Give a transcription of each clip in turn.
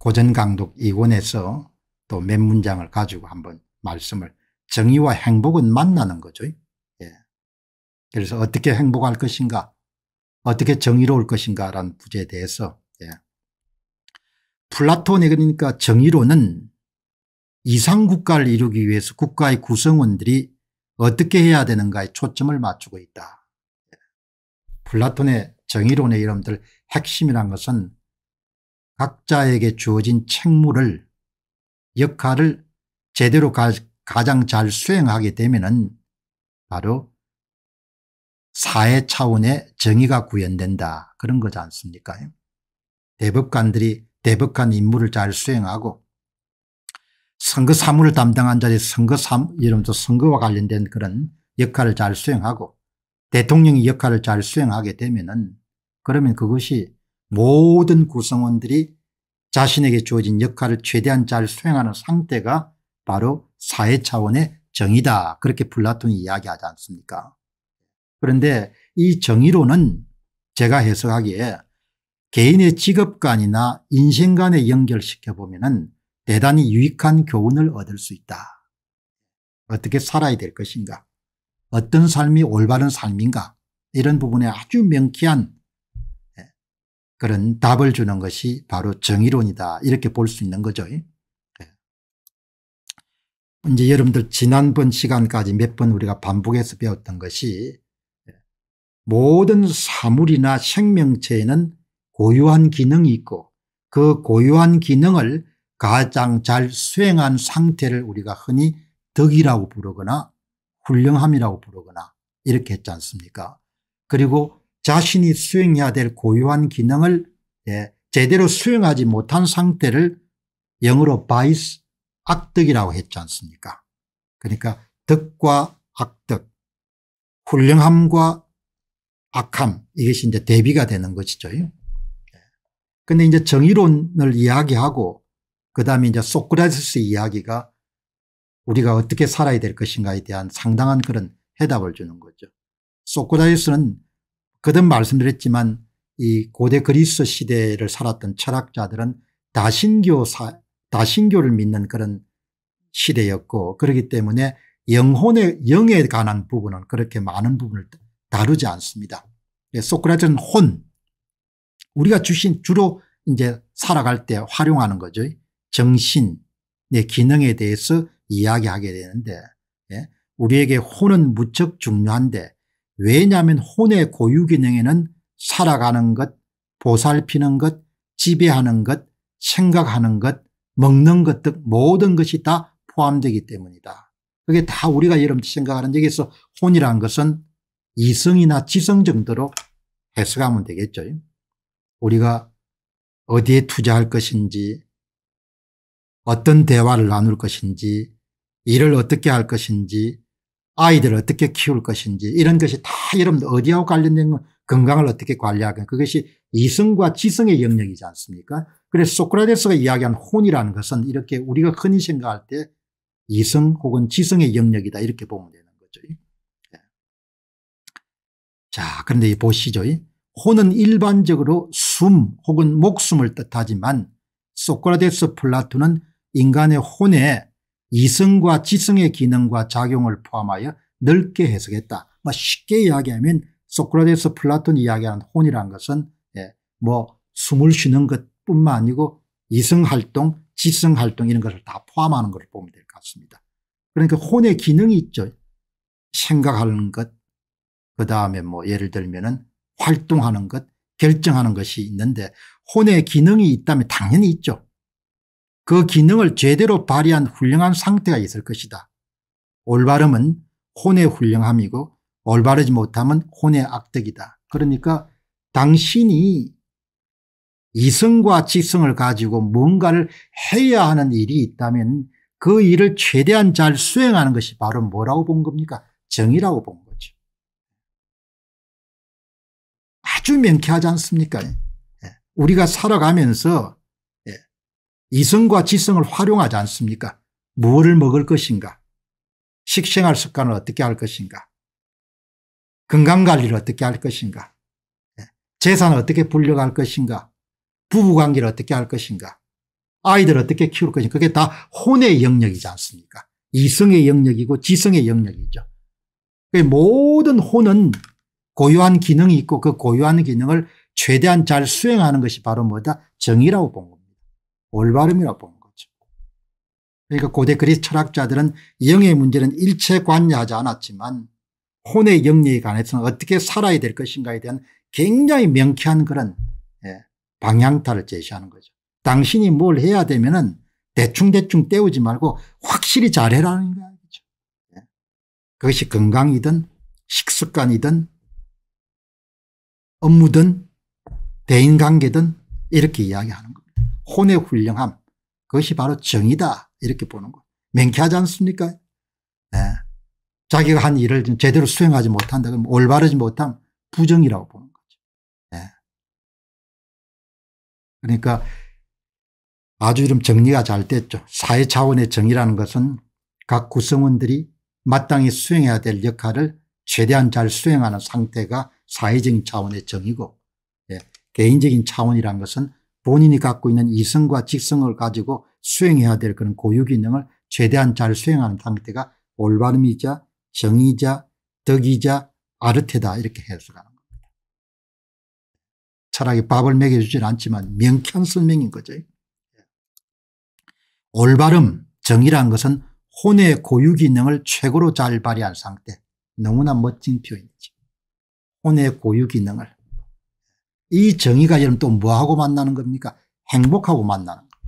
고전강독 이권에서 또 몇 문장을 가지고 한 번 말씀을 정의와 행복은 만나는 거죠. 예. 그래서 어떻게 행복할 것인가 어떻게 정의로울 것인가 라는 부제에 대해서 예. 플라톤의 그러니까 정의로는 이상국가를 이루기 위해서 국가의 구성원들이 어떻게 해야 되는가에 초점을 맞추고 있다. 예. 플라톤의 정의론의 이름들 핵심이란 것은 각자에게 주어진 책무를 역할을 제대로 가, 가장 잘 수행하게 되면 바로 사회 차원의 정의가 구현된다 그런 거지 않습니까 대법관들이 대법관 임무를 잘 수행하고 선거 사무를 담당한 자리 선거 사무 이름도 선거와 관련된 그런 역할을 잘 수행하고 대통령이 역할을 잘 수행하게 되면은 그러면 그것이 모든 구성원들이 자신에게 주어진 역할을 최대한 잘 수행하는 상태가 바로 사회 차원의 정의다 그렇게 플라톤이 이야기하지 않습니까 그런데 이 정의로는 제가 해석하기에 개인의 직업관이나 인생관에 연결시켜 보면 대단히 유익한 교훈을 얻을 수 있다. 어떻게 살아야 될 것인가 어떤 삶이 올바른 삶인가 이런 부분에 아주 명쾌한 그런 답을 주는 것이 바로 정의론이다 이렇게 볼 수 있는 거죠. 예. 이제 여러분들 지난번 시간까지 몇 번 우리가 반복해서 배웠던 것이 예. 모든 사물이나 생명체에는 고유한 기능이 있고 그 고유한 기능을 가장 잘 수행한 상태를 우리가 흔히 덕이라고 부르거나 훌륭함이라고 부르거나 이렇게 했지 않습니까 그리고 자신이 수행해야 될 고유한 기능을 예, 제대로 수행하지 못한 상태를 영어로 바이스 악덕이라고 했지 않습니까 그러니까 덕과 악덕 훌륭함과 악함 이것이 이제 대비가 되는 것이죠. 그런데 예. 이제 정의론을 이야기하고 그다음에 이제 소크라테스 이야기가 우리가 어떻게 살아야 될 것인가에 대한 상당한 그런 해답을 주는 거죠. 소크라테스는 그든 말씀드렸지만 이 고대 그리스 시대를 살았던 철학자들은 다신교 사, 다신교를 믿는 그런 시대였고 그렇기 때문에 영혼의 영에 관한 부분은 그렇게 많은 부분을 다루지 않습니다. 예, 소크라테스는 혼 우리가 주신 주로 이제 살아갈 때 활용하는 거죠. 정신의 기능에 대해서 이야기하게 되는데 예, 우리에게 혼은 무척 중요한데 왜냐하면 혼의 고유기능에는 살아가는 것, 보살피는 것, 지배하는 것, 생각하는 것, 먹는 것 등 모든 것이 다 포함되기 때문이다. 그게 다 우리가 여러분 생각하는 얘기서 혼이란 것은 이성이나 지성 정도로 해석하면 되겠죠. 우리가 어디에 투자할 것인지 어떤 대화를 나눌 것인지 일을 어떻게 할 것인지 아이들을 어떻게 키울 것인지 이런 것이 다 여러분 들 어디하고 관련된 건강을 어떻게 관리하건 그것이 이성과 지성의 영역이지 않습니까 그래서 소크라테스가 이야기한 혼이라는 것은 이렇게 우리가 흔히 생각할 때 이성 혹은 지성의 영역이다 이렇게 보면 되는 거죠. 예. 자 그런데 보시죠. 혼은 일반적으로 숨 혹은 목숨을 뜻하지만 소크라테스 플라톤은 인간의 혼에 이성과 지성의 기능과 작용을 포함하여 넓게 해석했다. 뭐 쉽게 이야기하면 소크라테스 플라톤 이야기하는 혼이란 것은 예, 뭐 숨을 쉬는 것뿐만 아니고 이성활동 지성활동 이런 것을 다 포함하는 것을 보면 될 것 같습니다. 그러니까 혼의 기능이 있죠. 생각하는 것 그다음에 뭐 예를 들면 은 활동하는 것 결정하는 것이 있는데 혼의 기능이 있다면 당연히 있죠. 그 기능을 제대로 발휘한 훌륭한 상태가 있을 것이다. 올바름은 혼의 훌륭함이고 올바르지 못함은 혼의 악덕이다. 그러니까 당신이 이성과 직성을 가지고 뭔가를 해야 하는 일이 있다면 그 일을 최대한 잘 수행하는 것이 바로 뭐라고 본 겁니까? 정의라고 본 거죠. 아주 명쾌하지 않습니까? 예. 우리가 살아가면서 이성과 지성을 활용하지 않습니까? 무엇을 먹을 것인가? 식생활 습관을 어떻게 할 것인가? 건강관리를 어떻게 할 것인가? 예, 재산을 어떻게 분류할 것인가? 부부관계를 어떻게 할 것인가? 아이들 어떻게 키울 것인가? 그게 다 혼의 영역이지 않습니까? 이성의 영역이고 지성의 영역이죠. 모든 혼은 고유한 기능이 있고 그 고유한 기능을 최대한 잘 수행하는 것이 바로 뭐다? 정의라고 본 겁니다. 올바름이라고 보는 거죠. 그러니까 고대 그리스 철학자들은 영의 문제는 일체 관여하지 않았지만 혼의 영리에 관해서는 어떻게 살아야 될 것인가에 대한 굉장히 명쾌한 그런 예, 방향타를 제시하는 거죠. 당신이 뭘 해야 되면은 대충대충 때우지 말고 확실히 잘해라는 거죠. 예. 그것이 건강이든 식습관이든 업무든 대인관계든 이렇게 이야기하는 거죠. 혼의 훌륭함 그것이 바로 정의다 이렇게 보는 거 맹쾌하지 않습니까? 네. 자기가 한 일을 제대로 수행하지 못한다 그럼 올바르지 못함 부정이라고 보는 거죠. 네. 그러니까 아주 이름 정리가 잘 됐죠. 사회 차원의 정의라는 것은 각 구성원들이 마땅히 수행해야 될 역할을 최대한 잘 수행하는 상태가 사회적인 차원의 정의고 예. 개인적인 차원이라는 것은 본인이 갖고 있는 이성과 직성을 가지고 수행해야 될 그런 고유기능을 최대한 잘 수행하는 상태가 올바름이자 정의자 덕이자 아르테다 이렇게 해석하는 겁니다. 철학이 밥을 먹여주진 않지만 명쾌한 설명인 거죠. 예. 올바름 정의란 것은 혼의 고유기능을 최고로 잘 발휘한 상태 너무나 멋진 표현이죠. 혼의 고유기능을 이 정의가 여러분 또 뭐하고 만나는 겁니까? 행복하고 만나는 겁니다.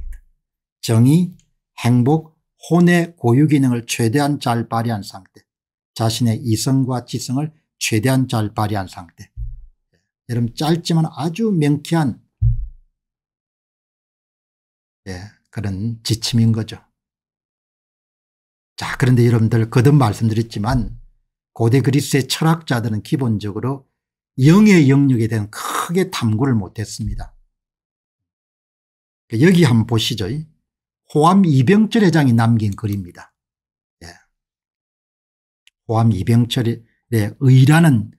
정의, 행복, 혼의 고유 기능을 최대한 잘 발휘한 상태. 자신의 이성과 지성을 최대한 잘 발휘한 상태. 여러분 짧지만 아주 명쾌한 예, 그런 지침인 거죠. 자 그런데 여러분들 거듭 말씀드렸지만 고대 그리스의 철학자들은 기본적으로 영의 영역에 대한 크게 탐구를 못했습니다. 그러니까 여기 한번 보시죠. 호암 이병철 회장이 남긴 글입니다. 예. 호암 이병철의 의라는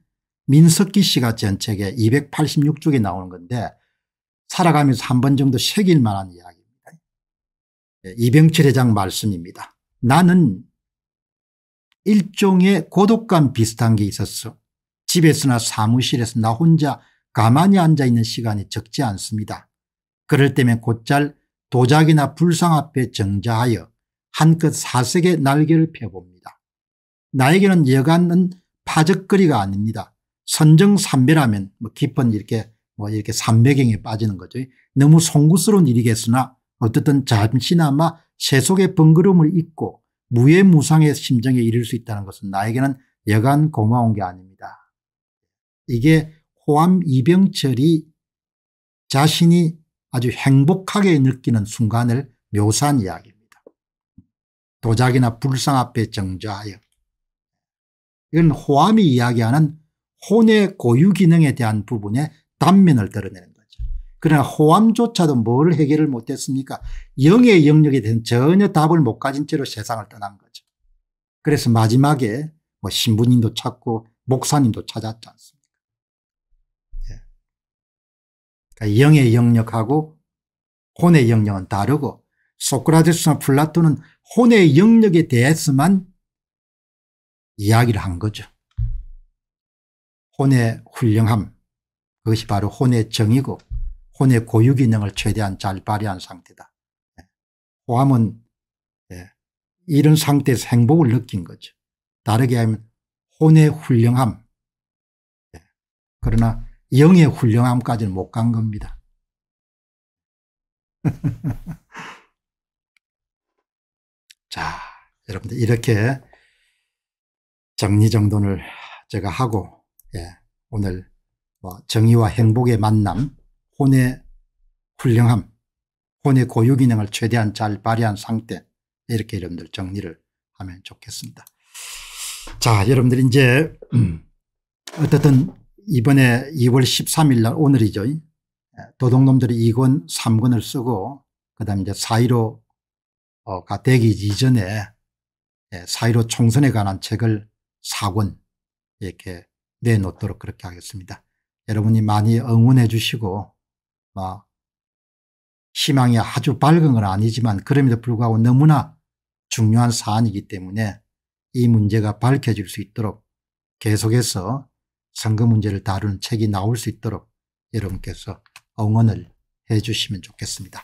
민석기 씨가 전 책에 286쪽에 나오는 건데 살아가면서 한 번 정도 새길 만한 이야기입니다. 예. 이병철 회장 말씀입니다. 나는 일종의 고독감 비슷한 게 있었어. 집에서나 사무실에서 나 혼자 가만히 앉아 있는 시간이 적지 않습니다. 그럴 때면 곧잘 도자기나 불상 앞에 정자하여 한껏 사색의 날개를 펴봅니다. 나에게는 여간은 파적거리가 아닙니다. 선정 삼배라면 뭐 깊은 이렇게 뭐 이렇게 삼배경에 빠지는 거죠. 너무 송구스러운 일이겠으나 어쨌든 잠시나마 세속의 번거로움을 잊고 무예무상의 심정에 이를 수 있다는 것은 나에게는 여간 고마운 게 아닙니다. 이게 호암 이병철이 자신이 아주 행복하게 느끼는 순간을 묘사한 이야기입니다. 도작이나 불상 앞에 정자하여 이건 호암이 이야기하는 혼의 고유 기능에 대한 부분의 단면을 드러내는 거죠. 그러나 호암조차도 뭘 해결을 못했습니까? 영의 영역에 대한 전혀 답을 못 가진 채로 세상을 떠난 거죠. 그래서 마지막에 뭐 신부님도 찾고 목사님도 찾았지 않습니까? 그러니까 영의 영역하고 혼의 영역은 다르고 소크라테스나 플라톤은 혼의 영역에 대해서만 이야기를 한 거죠. 혼의 훌륭함 그것이 바로 혼의 정이고 혼의 고유기능을 최대한 잘 발휘한 상태다. 호함은 예. 예, 이런 상태에서 행복을 느낀 거죠. 다르게 하면 혼의 훌륭함. 예. 그러나 영의 훌륭함까지는 못 간 겁니다. 자, 여러분들 이렇게 정리정돈을 제가 하고 예, 오늘 뭐 정의와 행복의 만남, 혼의 훌륭함, 혼의 고유 기능을 최대한 잘 발휘한 상태 이렇게 여러분들 정리를 하면 좋겠습니다. 자, 여러분들 이제 음, 어쨌든 이번에 2월 13일 날 오늘이죠. 도둑놈들이 2권 3권을 쓰고 그다음 이제 4.15가 어, 되기 이전에 4.15 예, 총선에 관한 책을 4권 이렇게 내놓도록 그렇게 하겠습니다. 여러분이 많이 응원해 주시고 뭐, 희망이 아주 밝은 건 아니지만 그럼에도 불구하고 너무나 중요한 사안이기 때문에 이 문제가 밝혀질 수 있도록 계속해서 선거 문제를 다루는 책이 나올 수 있도록 여러분께서 응원을 해 주시면 좋겠습니다.